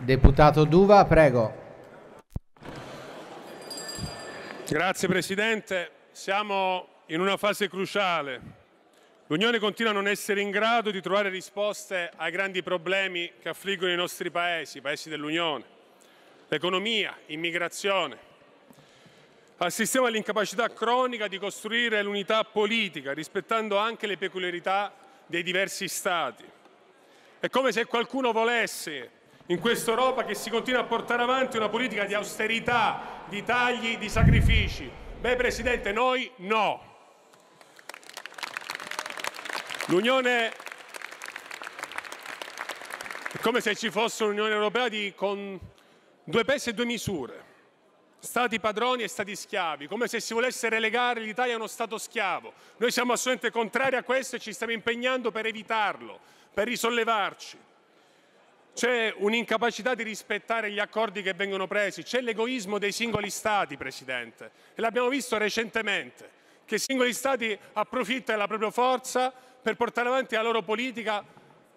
Deputato Duva, prego. Grazie Presidente. Siamo in una fase cruciale. L'Unione continua a non essere in grado di trovare risposte ai grandi problemi che affliggono i nostri paesi, i paesi dell'Unione. L'economia, immigrazione. Assistiamo all'incapacità cronica di costruire l'unità politica, rispettando anche le peculiarità dei diversi Stati. È come se qualcuno volesse in questa Europa che si continua a portare avanti una politica di austerità, di tagli, di sacrifici. Beh Presidente, noi no. L'Unione è come se ci fosse un'Unione Europea di, con due pesi e due misure, stati padroni e stati schiavi, come se si volesse relegare l'Italia a uno stato schiavo. Noi siamo assolutamente contrari a questo e ci stiamo impegnando per evitarlo, per risollevarci c'è un'incapacità di rispettare gli accordi che vengono presi, c'è l'egoismo dei singoli Stati, Presidente, e l'abbiamo visto recentemente, che i singoli Stati approfittano della propria forza per portare avanti la loro politica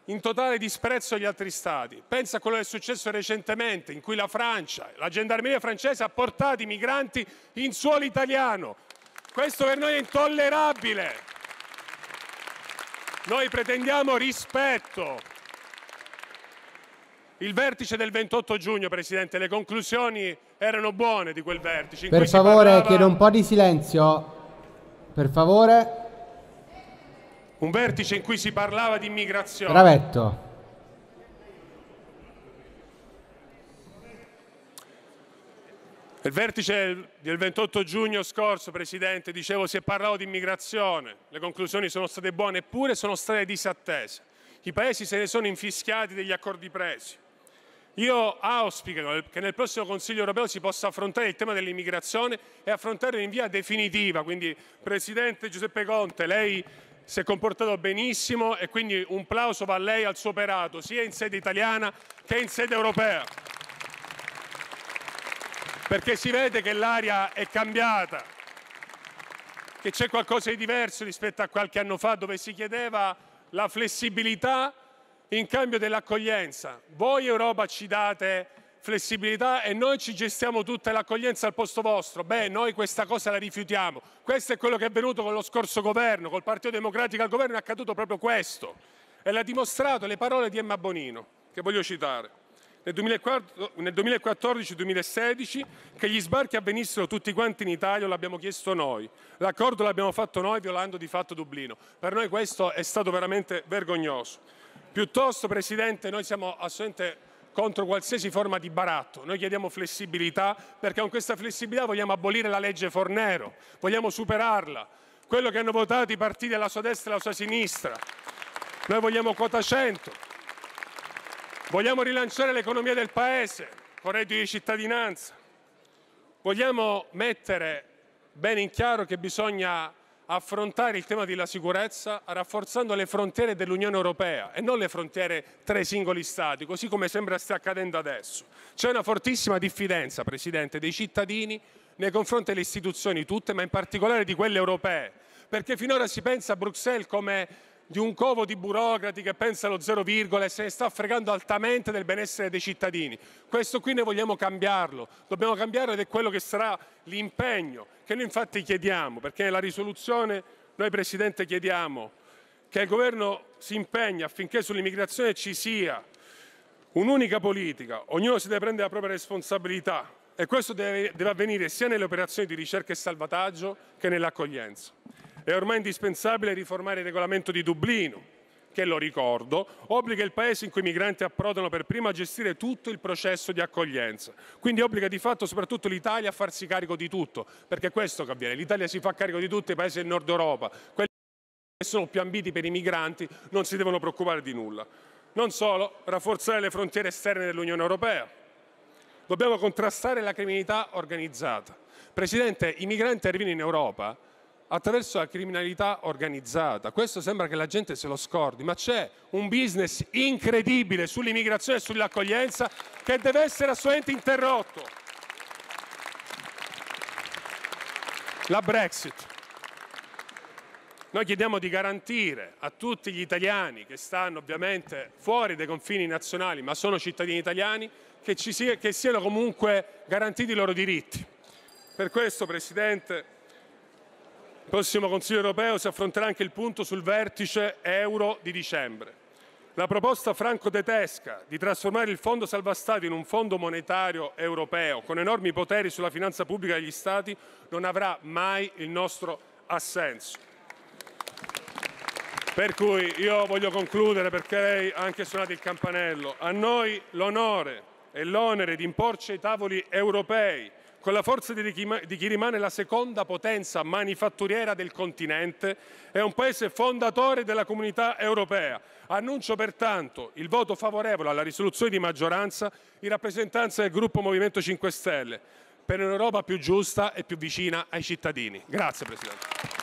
in totale disprezzo agli altri Stati. Pensa a quello che è successo recentemente, in cui la Francia, la gendarmeria francese ha portato i migranti in suolo italiano. Questo per noi è intollerabile. Noi pretendiamo rispetto il vertice del 28 giugno, Presidente, le conclusioni erano buone di quel vertice. Per favore, parlava... chiedo un po' di silenzio. Per favore. Un vertice in cui si parlava di immigrazione. Bravetto. Il vertice del 28 giugno scorso, Presidente, dicevo, si è parlato di immigrazione, le conclusioni sono state buone, eppure sono state disattese. I Paesi se ne sono infischiati degli accordi presi. Io auspico che nel prossimo Consiglio europeo si possa affrontare il tema dell'immigrazione e affrontarlo in via definitiva. Quindi, Presidente Giuseppe Conte, lei si è comportato benissimo e quindi un plauso va a lei e al suo operato, sia in sede italiana che in sede europea. Perché si vede che l'aria è cambiata, che c'è qualcosa di diverso rispetto a qualche anno fa dove si chiedeva la flessibilità in cambio dell'accoglienza. Voi Europa ci date flessibilità e noi ci gestiamo tutta l'accoglienza al posto vostro. Beh, noi questa cosa la rifiutiamo. Questo è quello che è avvenuto con lo scorso governo, col Partito Democratico al governo è accaduto proprio questo. E l'ha dimostrato le parole di Emma Bonino, che voglio citare. Nel 2014-2016 che gli sbarchi avvenissero tutti quanti in Italia l'abbiamo chiesto noi, l'accordo l'abbiamo fatto noi violando di fatto Dublino. Per noi questo è stato veramente vergognoso. Piuttosto, Presidente, noi siamo assolutamente contro qualsiasi forma di baratto. Noi chiediamo flessibilità perché con questa flessibilità vogliamo abolire la legge Fornero, vogliamo superarla. Quello che hanno votato i partiti della sua destra e della sua sinistra. Noi vogliamo quota 100. Vogliamo rilanciare l'economia del Paese con reddito di cittadinanza. Vogliamo mettere bene in chiaro che bisogna affrontare il tema della sicurezza rafforzando le frontiere dell'Unione Europea e non le frontiere tra i singoli Stati, così come sembra stia accadendo adesso. C'è una fortissima diffidenza, Presidente, dei cittadini nei confronti delle istituzioni tutte, ma in particolare di quelle europee, perché finora si pensa a Bruxelles come di un covo di burocrati che pensa allo zero virgola e se ne sta fregando altamente del benessere dei cittadini. Questo qui noi vogliamo cambiarlo, dobbiamo cambiarlo ed è quello che sarà l'impegno che noi infatti chiediamo, perché nella risoluzione noi Presidente chiediamo che il Governo si impegni affinché sull'immigrazione ci sia un'unica politica, ognuno si deve prendere la propria responsabilità e questo deve, deve avvenire sia nelle operazioni di ricerca e salvataggio che nell'accoglienza. È ormai indispensabile riformare il regolamento di Dublino, che lo ricordo, obbliga il paese in cui i migranti approdano per prima a gestire tutto il processo di accoglienza. Quindi obbliga di fatto soprattutto l'Italia a farsi carico di tutto, perché è questo che avviene. L'Italia si fa carico di tutti i paesi del nord Europa. Quelli che sono più ambiti per i migranti non si devono preoccupare di nulla. Non solo, rafforzare le frontiere esterne dell'Unione Europea. Dobbiamo contrastare la criminalità organizzata. Presidente, i migranti arrivano in Europa attraverso la criminalità organizzata. Questo sembra che la gente se lo scordi, ma c'è un business incredibile sull'immigrazione e sull'accoglienza che deve essere assolutamente interrotto. La Brexit. Noi chiediamo di garantire a tutti gli italiani che stanno ovviamente fuori dai confini nazionali, ma sono cittadini italiani, che, sia, che siano comunque garantiti i loro diritti. Per questo, Presidente, prossimo Consiglio europeo si affronterà anche il punto sul vertice euro di dicembre. La proposta franco-tedesca di trasformare il Fondo Salva Stati in un fondo monetario europeo con enormi poteri sulla finanza pubblica degli Stati non avrà mai il nostro assenso. Per cui io voglio concludere perché lei ha anche suonato il campanello. A noi l'onore e l'onere di imporci ai tavoli europei con la forza di chi, rimane la seconda potenza manifatturiera del continente è un paese fondatore della comunità europea. Annuncio pertanto il voto favorevole alla risoluzione di maggioranza in rappresentanza del gruppo Movimento 5 Stelle per un'Europa più giusta e più vicina ai cittadini. Grazie Presidente.